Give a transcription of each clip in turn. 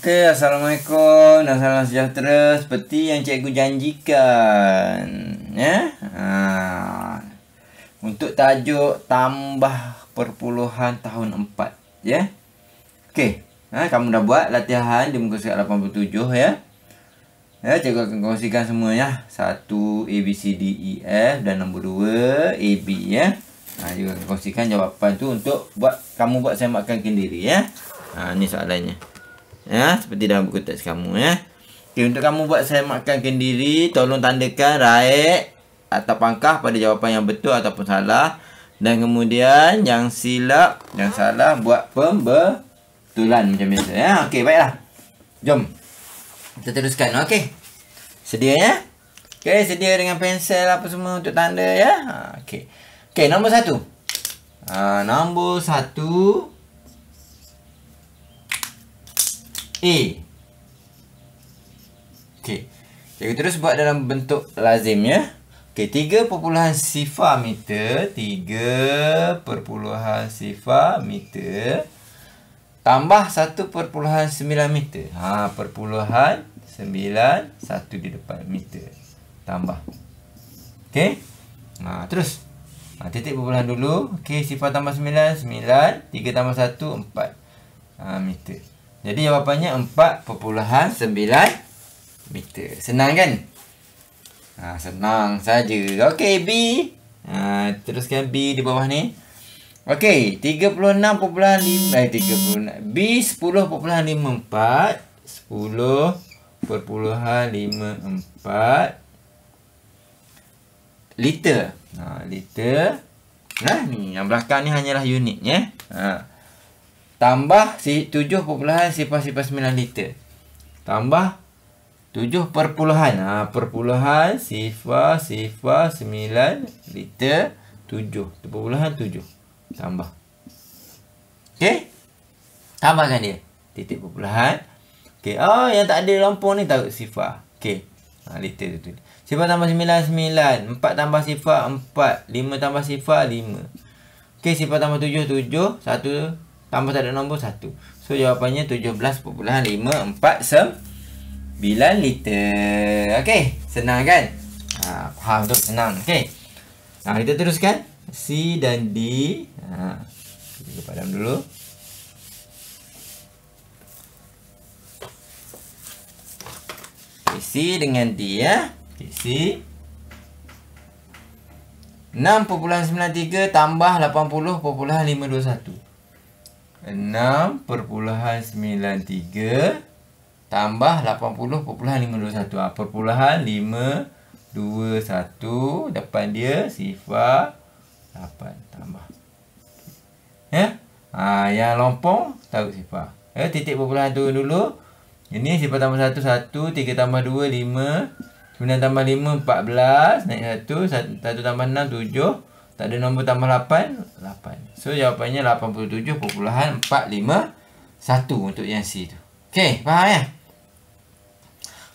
Okey, Assalamualaikum dan salam sejahtera seperti yang cikgu janjikan. Ya. Yeah? Ha. Untuk tajuk tambah perpuluhan tahun 4, ya. Yeah? Okey. Ha, kamu dah buat latihan di muka surat 87 ya. Yeah? Ya, yeah, cikgu akan kongsikan semuanya. 1 A B C D E F dan nombor 2 A B ya. Yeah? Ha, cikgu akan kongsikan jawapan tu untuk buat kamu buat semakkan sendiri ya. Yeah? Ha, ni soalannya. Ya, seperti dalam buku teks kamu ya okay, untuk kamu buat saya makan kendiri tolong tandakan raik atau pangkah pada jawapan yang betul ataupun salah dan kemudian yang silap yang salah buat pembetulan macam biasa ya okey baiklah jom kita teruskan okey sedia ya okey sedia dengan pensel apa semua untuk tanda ya okey okey nombor satu Uh, nombor satu A Okey Cikgu terus buat dalam bentuk lazim ya Okey, tiga perpuluhan sifar meter Tiga perpuluhan sifar meter Tambah satu perpuluhan sembilan meter Ha, perpuluhan sembilan Satu di depan meter Tambah Okey Ha, terus ha, Titik perpuluhan dulu Okey, sifar tambah sembilan Sembilan Tiga tambah satu Empat ha, meter jadi jawapannya 4.9 meter. Senang kan? Ha, senang saja. Okey B. Ha, teruskan B di bawah ni. Okey, 36.5 eh 36 B 10.54 10.54 liter. Ha liter. Nah, ni yang belakang ni hanyalah unit ya. Ha tambah 7.99 liter tambah 7 perpuluhan ha, perpuluhan sifar sifar 9 liter 7 perpuluhan 7 tambah ok tambahkan dia titik perpuluhan ok oh yang tak ada lompong ni tak sifar ok ha, liter tu, tu sifar tambah 9 9 4 tambah sifar 4 5 tambah sifar 5 ok sifar tambah 7 7 1 tambah tak ada nombor satu, So jawapannya 17.54 sembilan liter. Okey, senang kan? Ha, faham tu senang. Okey. nah kita teruskan C dan D. Ha, kita padam dulu. C dengan D ya. Okay, C 6.93 tambah 80.521 6.93 tambah 80.521. Perpuluhan 521 ah, depan dia sifar 8 tambah. Ya. Ha, yang lompong tahu sifar. Ya, titik perpuluhan turun dulu. Ini sifar tambah 1, 1. 3 tambah 2, 5. 9 tambah 5, 14. Naik 1. 1 tambah 6, 7. 7. Tak ada nombor tambah 8 8 So jawapannya 87.451 Untuk yang C tu Okay faham ya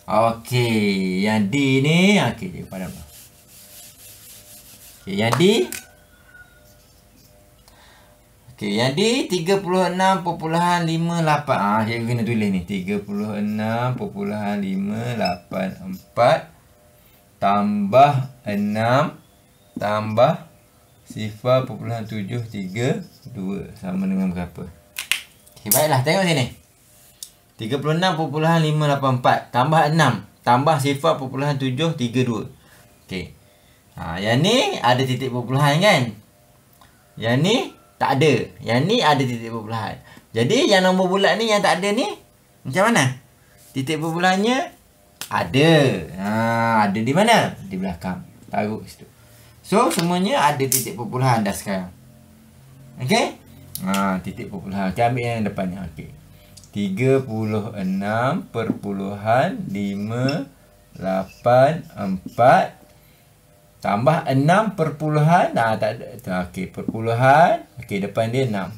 Okay Yang D ni Okay dia padam Okay yang D Okay yang D 36.58 Ah, Saya kena tulis ni 36.584 Tambah 6 Tambah sifar perpuluhan tujuh tiga dua sama dengan berapa? Okay, baiklah, tengok sini. Tiga puluh enam perpuluhan lima lapan empat tambah enam tambah sifar perpuluhan tujuh tiga dua. Okey. Ha, yang ni ada titik perpuluhan kan? Yang ni tak ada. Yang ni ada titik perpuluhan. Jadi yang nombor bulat ni yang tak ada ni macam mana? Titik perpuluhannya ada. Ha, ada di mana? Di belakang. Taruh situ. So semuanya ada titik perpuluhan dah sekarang. Okey? Ha titik perpuluhan. Kita ambil yang depan ni. Okey. 36.584 tambah 6 perpuluhan. Ah tak ada. Okey, perpuluhan. Okey, depan dia 6.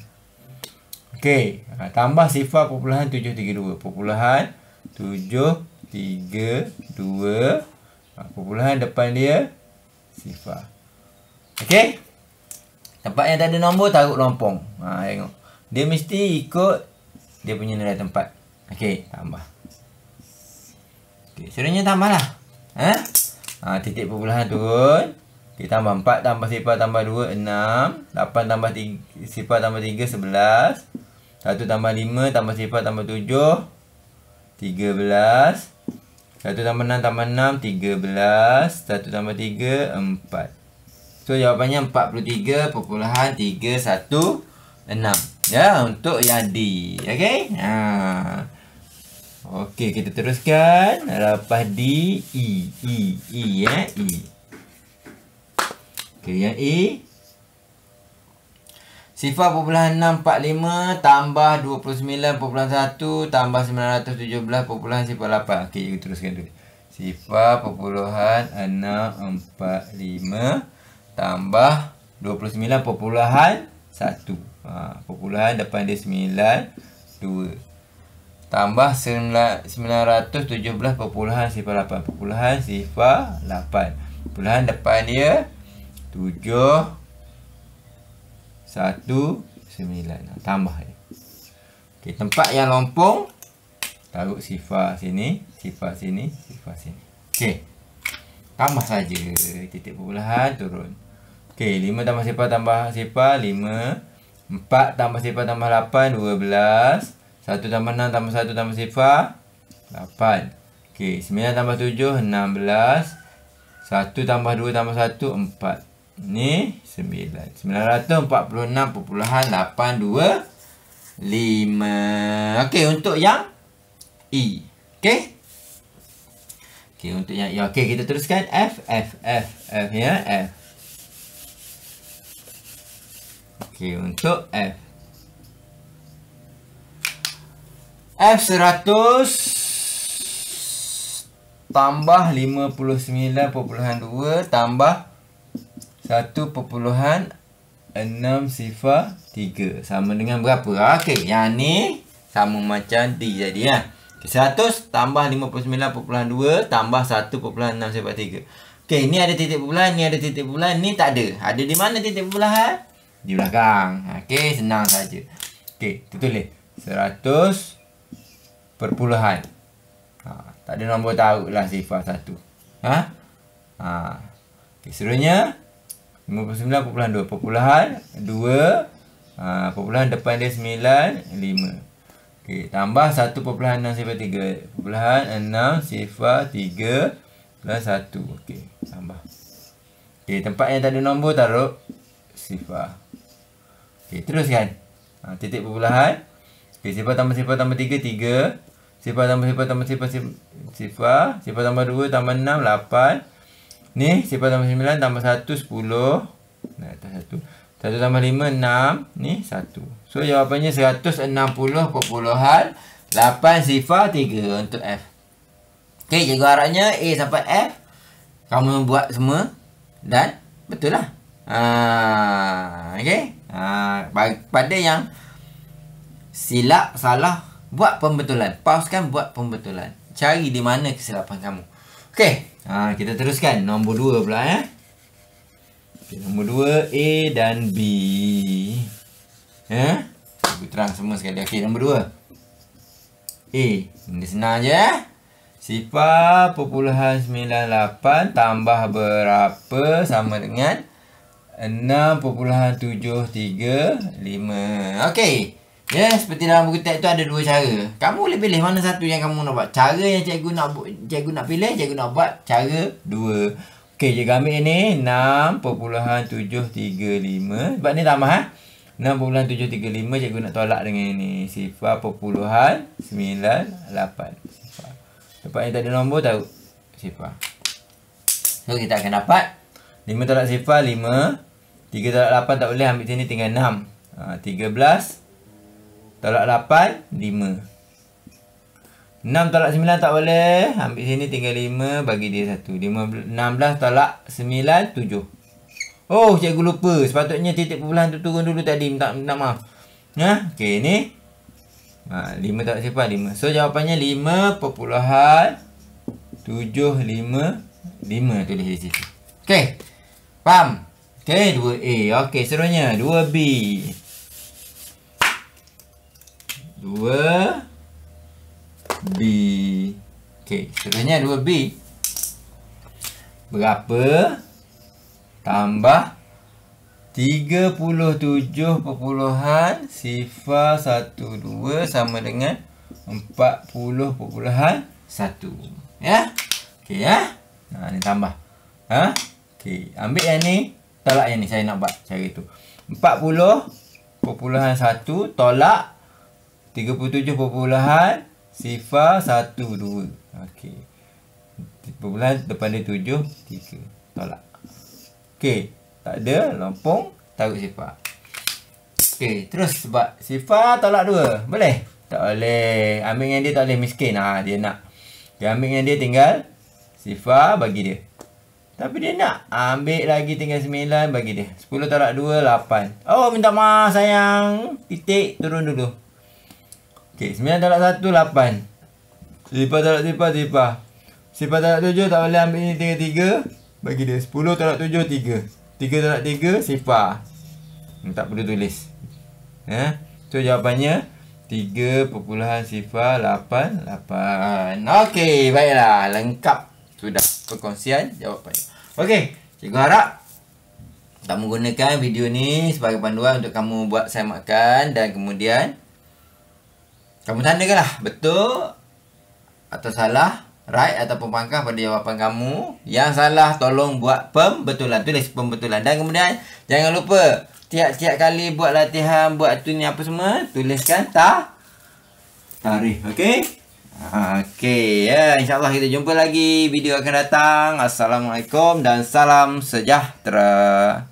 Okey, ha, tambah sifar perpuluhan 732. Perpuluhan 732 ha, perpuluhan depan dia sifar Okey. Tempat yang tak ada nombor taruh lompong. Ha tengok. Dia mesti ikut dia punya nilai tempat. Okey, tambah. Okey, seterusnya tambahlah. Ha? Ha titik perpuluhan tu. Kita tambah 4 tambah sifar tambah 2 6, 8 tambah 3 sifar tambah 3 11, 1 tambah 5 tambah sifar tambah 7 13, 1 tambah 6 tambah 6 13, 1 tambah 3 4. So jawapannya 43.316 ya untuk Yadi. Okey. Ha. Okey kita teruskan lepas D E E E ya E. Okey yang E. Sifar 0.645 tambah 29.1 tambah 917.8. Okey kita teruskan dulu. Sifar 0.645 tambah 29 perpuluhan 1 ha, Perpuluhan depan dia 9 2 Tambah 917 perpuluhan sifar 8 Perpuluhan sifar 8 Perpuluhan depan dia 7 1 9 ha, Tambah dia okay, Tempat yang lompong Taruh sifar sini Sifar sini Sifar sini Okey Tambah saja Titik perpuluhan turun Okey, 5 tambah sepa tambah sepa 5 4 tambah sepa tambah 8 12 1 tambah 6 tambah 1 tambah sepa 8 Okey, 9 tambah 7 16 1 tambah 2 tambah 1 4 Ni 9 946 perpuluhan 8 2 5 Okey, untuk yang E Okey Okey, untuk yang E Okey, kita teruskan F F F F ya F Okay, untuk F. F100 tambah 59.2 tambah 1.6 sifar 3. Sama dengan berapa? Okey, yang ni sama macam D jadi ya. kan. 100 tambah 59.2 tambah 1.6 sifar 3. Okey, ni ada titik perpulahan, ni ada titik perpulahan, ni tak ada. Ada di mana titik perpulahan? di belakang. Ha, okey, senang saja. Okey, tertulis. Seratus perpuluhan. Ha, tak ada nombor tahu lah sifar satu. Ha? Ha. Okey, serunya. 59 perpuluhan dua. Perpuluhan dua. Ha, perpuluhan depan dia sembilan. Lima. Okey, tambah satu perpuluhan enam sifar tiga. Perpuluhan enam sifar tiga. Perpuluhan satu. Okey, tambah. Okey, tempat yang tak ada nombor taruh sifar. Okey, teruskan. Ha, titik perbelahan. Okey, sifar tambah sifar tambah tiga tiga, Sifar tambah sifar tambah sifar sifar. Sifar tambah dua tambah enam lapan. Ni, sifar tambah sembilan tambah satu sepuluh. Nah, atas satu 1 tambah lima enam Ni, satu. So, jawapannya seratus enam puluh perpuluhan lapan sifar tiga untuk F. Okey, jaga harapnya A sampai F. Kamu buat semua. Dan, betul lah. Ah, okey. Ha, pada yang silap, salah, buat pembetulan. Pauskan, buat pembetulan. Cari di mana kesilapan kamu. Okey. Ha, kita teruskan. Nombor dua pula. Eh. Okay, nombor dua, A dan B. Ya, Lebih terang semua sekali. Okey, nombor dua. A. Ini senang je. Eh? Sifar perpuluhan 98 tambah berapa sama dengan 6.735 Okey Ya yeah, seperti dalam buku teks tu ada dua cara Kamu boleh pilih mana satu yang kamu nak buat Cara yang cikgu nak cikgu nak pilih Cikgu nak buat cara dua Okey cikgu ambil ni 6.735 Sebab ni tambah ha eh. 6.735 cikgu nak tolak dengan ni Sifar perpuluhan 98 Sifar Lepas ni tak ada nombor tahu Sifar So kita akan dapat 5 tolak sifar 5 3 tolak 8 ha, tak boleh ambil sini tinggal 6 ha, 13 tolak 8 5 6 tolak 9 tak boleh ambil sini tinggal 5 bagi dia 1 15, 16 tolak 9 7 oh cikgu lupa sepatutnya titik perbelahan tu turun dulu tadi minta, minta maaf ha? Ya, ok ni ha, 5 tolak siapa 5 so jawapannya 5 perpuluhan 7 5 5 tulis di situ ok faham Okay, 2A. okey seterusnya 2B. 2B. okey seterusnya 2B. Berapa tambah 37.0 sifar 12 sama dengan 40.1. Ya? okey ya? Ha, ni tambah. Ha? okey ambil yang ni tolak yang ni saya nak buat cara tu 40.1 tolak 37. sifar 1 2 okey perpuluhan depan dia 7 3 tolak okey tak ada lompong taruh sifar okey terus sebab sifar tolak 2 boleh tak boleh ambil yang dia tak boleh miskin ha, dia nak dia ambil yang dia tinggal sifar bagi dia tapi dia nak ambil lagi tinggal sembilan bagi dia. Sepuluh tolak dua, lapan. Oh, minta maaf sayang. Titik, turun dulu. Okey, sembilan tolak satu, lapan. Sipah tolak sipah, sipah. Sipah tolak tujuh, tak boleh ambil ini tinggal tiga. Bagi dia. Sepuluh tolak tujuh, tiga. Tiga tolak tiga, sipah. Hmm, tak perlu tulis. Eh? Ha? So, jawapannya. Tiga perpuluhan sifar, lapan, lapan. Okey, baiklah. Lengkap sudah perkongsian jawapan. Okey, cikgu harap tak menggunakan video ni sebagai panduan untuk kamu buat saya makan dan kemudian kamu tandakanlah betul atau salah, right atau pangkah pada jawapan kamu. Yang salah tolong buat pembetulan, tulis pembetulan dan kemudian jangan lupa tiap-tiap kali buat latihan, buat tu ni apa semua, tuliskan tak tarikh. Okey? Okey, ya insyaAllah kita jumpa lagi video akan datang. Assalamualaikum dan salam sejahtera.